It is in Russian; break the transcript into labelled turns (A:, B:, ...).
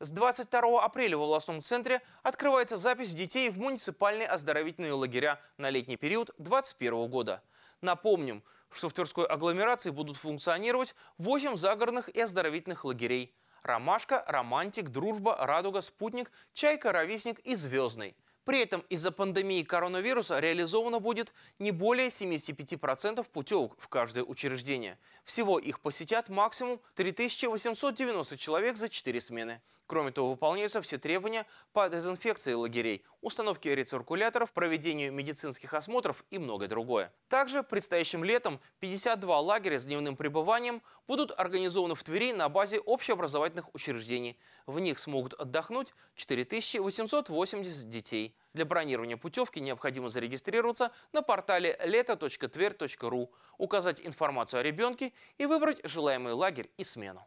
A: С 22 апреля в областном центре открывается запись детей в муниципальные оздоровительные лагеря на летний период 2021 года. Напомним, что в Тверской агломерации будут функционировать 8 загородных и оздоровительных лагерей. «Ромашка», «Романтик», «Дружба», «Радуга», «Спутник», «Чайка», «Ровесник» и «Звездный». При этом из-за пандемии коронавируса реализовано будет не более 75% путевок в каждое учреждение. Всего их посетят максимум 3890 человек за 4 смены. Кроме того, выполняются все требования по дезинфекции лагерей, установке рециркуляторов, проведению медицинских осмотров и многое другое. Также предстоящим летом 52 лагеря с дневным пребыванием будут организованы в Твери на базе общеобразовательных учреждений. В них смогут отдохнуть 4880 детей. Для бронирования путевки необходимо зарегистрироваться на портале лето.тверь.ру, указать информацию о ребенке и выбрать желаемый лагерь и смену.